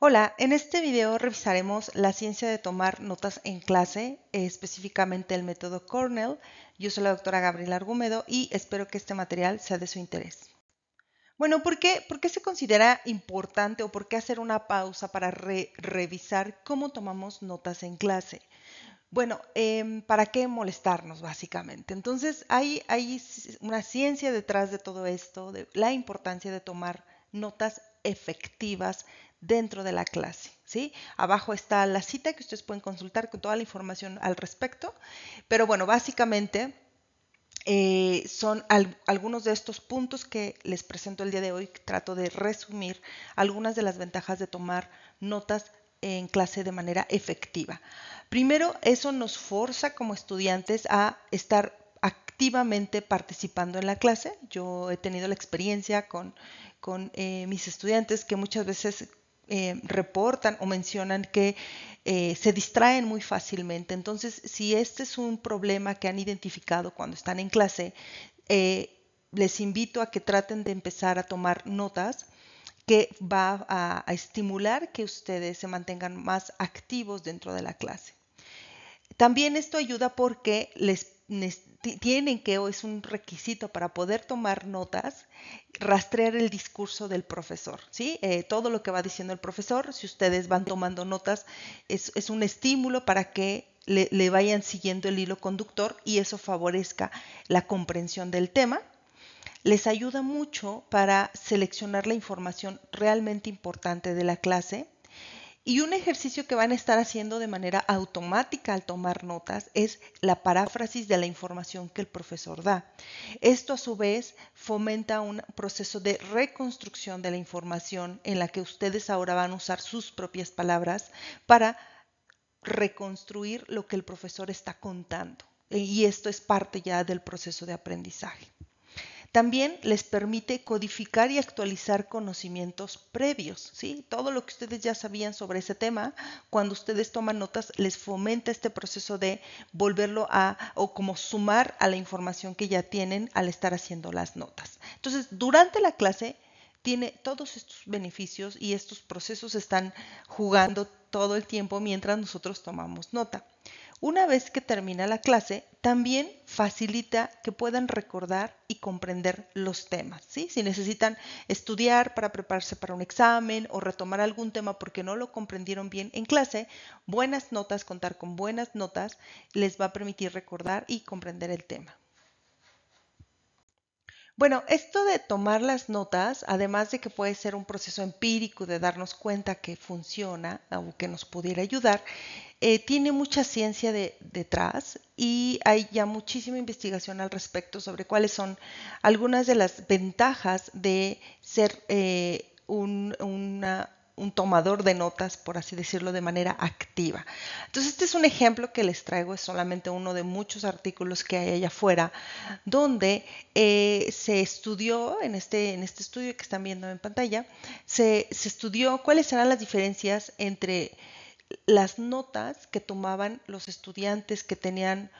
Hola, en este video revisaremos la ciencia de tomar notas en clase, eh, específicamente el método Cornell. Yo soy la doctora Gabriela Argumedo y espero que este material sea de su interés. Bueno, ¿por qué, se considera importante o por qué hacer una pausa para revisar cómo tomamos notas en clase? Bueno, em, ¿para qué molestarnos básicamente? Entonces, hay, hay una ciencia detrás de todo esto, de la importancia de tomar notas efectivas dentro de la clase. ¿sí? Abajo está la cita que ustedes pueden consultar con toda la información al respecto. Pero bueno, básicamente eh, son algunos de estos puntos que les presento el día de hoy. Trato de resumir algunas de las ventajas de tomar notas en clase de manera efectiva. Primero, eso nos forza como estudiantes a estar activamente participando en la clase. Yo he tenido la experiencia con, eh, mis estudiantes que muchas veces eh, reportan o mencionan que eh, se distraen muy fácilmente. Entonces, si este es un problema que han identificado cuando están en clase, eh, les invito a que traten de empezar a tomar notas que va a, a estimular que ustedes se mantengan más activos dentro de la clase. También esto ayuda porque les tienen que, o es un requisito para poder tomar notas, rastrear el discurso del profesor, ¿sí? Eh, todo lo que va diciendo el profesor, si ustedes van tomando notas, es, un estímulo para que le vayan siguiendo el hilo conductor y eso favorezca la comprensión del tema les ayuda mucho para seleccionar la información realmente importante de la clase y un ejercicio que van a estar haciendo de manera automática al tomar notas es la paráfrasis de la información que el profesor da. Esto a su vez fomenta un proceso de reconstrucción de la información en la que ustedes ahora van a usar sus propias palabras para reconstruir lo que el profesor está contando. Y esto es parte ya del proceso de aprendizaje. También les permite codificar y actualizar conocimientos previos, Todo lo que ustedes ya sabían sobre ese tema, cuando ustedes toman notas, les fomenta este proceso de volverlo a o como sumar a la información que ya tienen al estar haciendo las notas. Entonces, durante la clase tiene todos estos beneficios y estos procesos están jugando todo el tiempo mientras nosotros tomamos nota. Una vez que termina la clase, también facilita que puedan recordar y comprender los temas. Si necesitan estudiar para prepararse para un examen o retomar algún tema porque no lo comprendieron bien en clase, buenas notas, contar con buenas notas les va a permitir recordar y comprender el tema. Bueno, esto de tomar las notas, además de que puede ser un proceso empírico de darnos cuenta que funciona o que nos pudiera ayudar, eh, tiene mucha ciencia detrás y hay ya muchísima investigación al respecto sobre cuáles son algunas de las ventajas de ser eh, un, una un tomador de notas, por así decirlo, de manera activa. Entonces, este es un ejemplo que les traigo, es solamente uno de muchos artículos que hay allá afuera, donde eh, se estudió, en este, en este estudio que están viendo en pantalla, se, estudió cuáles eran las diferencias entre las notas que tomaban los estudiantes que tenían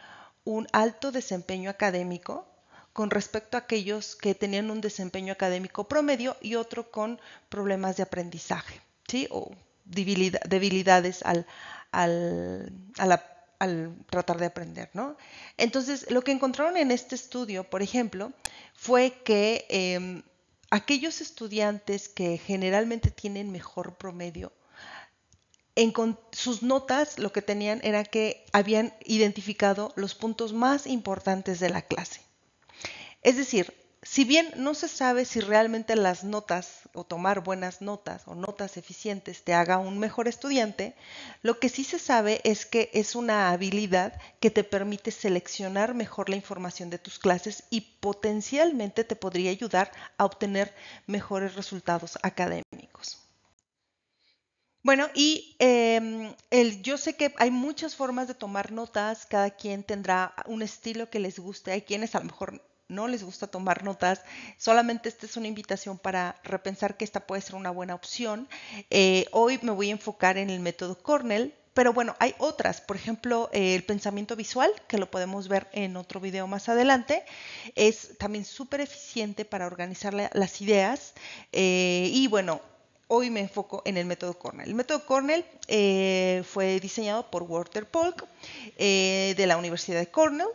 un alto desempeño académico con respecto a aquellos que tenían un desempeño académico promedio y otro con problemas de aprendizaje o debilidades al, tratar de aprender, Entonces, lo que encontraron en este estudio, por ejemplo, fue que em, aquellos estudiantes que generalmente tienen mejor promedio, en sus notas lo que tenían era que habían identificado los puntos más importantes de la clase. Es decir, si bien no se sabe si realmente las notas o tomar buenas notas o notas eficientes te haga un mejor estudiante, lo que sí se sabe es que es una habilidad que te permite seleccionar mejor la información de tus clases y potencialmente te podría ayudar a obtener mejores resultados académicos. Bueno, y em, el, yo sé que hay muchas formas de tomar notas, cada quien tendrá un estilo que les guste, hay quienes a lo mejor no les gusta tomar notas, solamente esta es una invitación para repensar que esta puede ser una buena opción. Eh, hoy me voy a enfocar en el método Cornell, pero bueno, hay otras, por ejemplo, eh, el pensamiento visual, que lo podemos ver en otro video más adelante, es también súper eficiente para organizar las ideas. Eh, y bueno, hoy me enfoco en el método Cornell. El método Cornell fue diseñado por Walter Polk de la Universidad de Cornell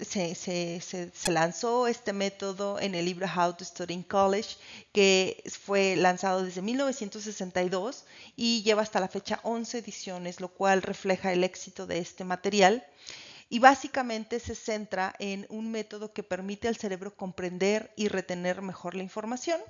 se, se, lanzó este método en el libro How to Study in College, que fue lanzado desde 1962 y lleva hasta la fecha 11 ediciones, lo cual refleja el éxito de este material. Y básicamente se centra en un método que permite al cerebro comprender y retener mejor la información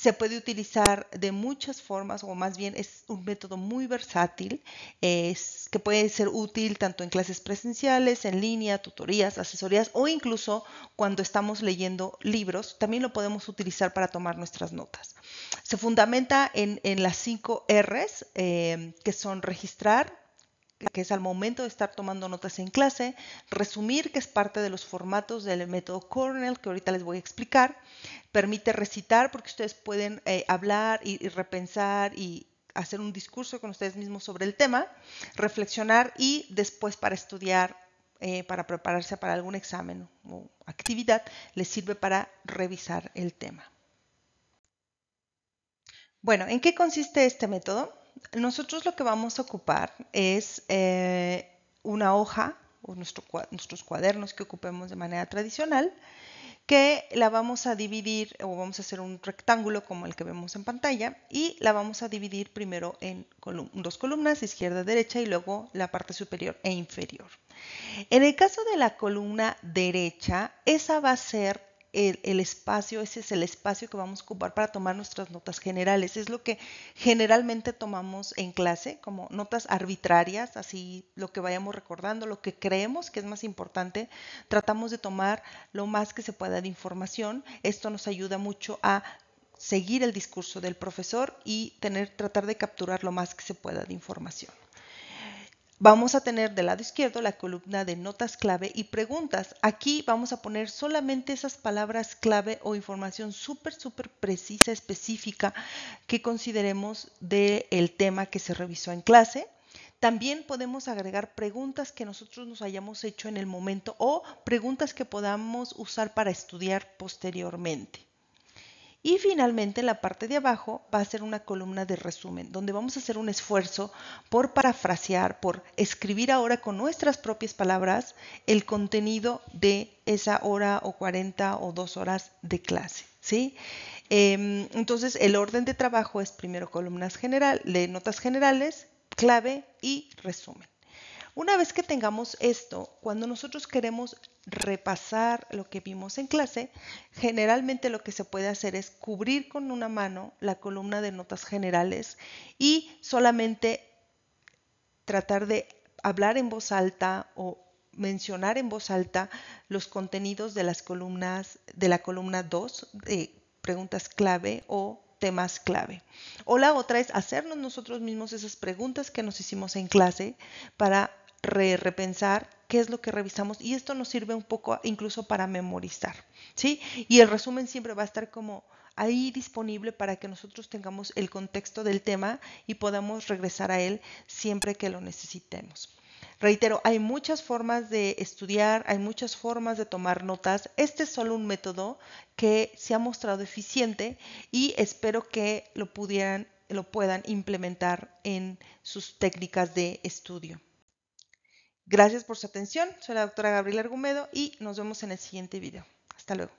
se puede utilizar de muchas formas o más bien es un método muy versátil es, que puede ser útil tanto en clases presenciales, en línea, tutorías, asesorías o incluso cuando estamos leyendo libros, también lo podemos utilizar para tomar nuestras notas. Se fundamenta en, las cinco Rs eh, que son registrar, que es al momento de estar tomando notas en clase, resumir, que es parte de los formatos del método Cornell, que ahorita les voy a explicar, permite recitar, porque ustedes pueden eh, hablar y, repensar y, hacer un discurso con ustedes mismos sobre el tema, reflexionar y después para estudiar, eh, para prepararse para algún examen o actividad, les sirve para revisar el tema. Bueno, ¿en qué consiste este método? nosotros lo que vamos a ocupar es eh, una hoja o nuestros cuadernos que ocupemos de manera tradicional, que la vamos a dividir o vamos a hacer un rectángulo como el que vemos en pantalla y la vamos a dividir primero en dos columnas, izquierda, derecha y luego la parte superior e inferior. En el caso de la columna derecha, esa va a ser el, espacio, ese es el espacio que vamos a ocupar para tomar nuestras notas generales. Es lo que generalmente tomamos en clase, como notas arbitrarias, así lo que vayamos recordando, lo que creemos que es más importante. Tratamos de tomar lo más que se pueda de información. Esto nos ayuda mucho a seguir el discurso del profesor y tener, tratar de capturar lo más que se pueda de información. Vamos a tener del lado izquierdo la columna de notas clave y preguntas. Aquí vamos a poner solamente esas palabras clave o información súper, súper precisa, específica que consideremos del tema que se revisó en clase. También podemos agregar preguntas que nosotros nos hayamos hecho en el momento o preguntas que podamos usar para estudiar posteriormente. Y finalmente la parte de abajo va a ser una columna de resumen, donde vamos a hacer un esfuerzo por parafrasear, por escribir ahora con nuestras propias palabras el contenido de esa hora o 40 o dos horas de clase. ¿sí? Em, entonces el orden de trabajo es primero columnas general, de notas generales, clave y resumen. Una vez que tengamos esto, cuando nosotros queremos repasar lo que vimos en clase, generalmente lo que se puede hacer es cubrir con una mano la columna de notas generales y solamente tratar de hablar en voz alta o mencionar en voz alta los contenidos de las columnas de la columna 2 de preguntas clave o temas clave. O la otra es hacernos nosotros mismos esas preguntas que nos hicimos en clase para repensar qué es lo que revisamos y esto nos sirve un poco incluso para memorizar, ¿sí? Y el resumen siempre va a estar como ahí disponible para que nosotros tengamos el contexto del tema y podamos regresar a él siempre que lo necesitemos. Reitero, hay muchas formas de estudiar, hay muchas formas de tomar notas. Este es solo un método que se ha mostrado eficiente y espero que lo pudieran lo puedan implementar en sus técnicas de estudio. Gracias por su atención. Soy la doctora Gabriela Argumedo y nos vemos en el siguiente video. Hasta luego.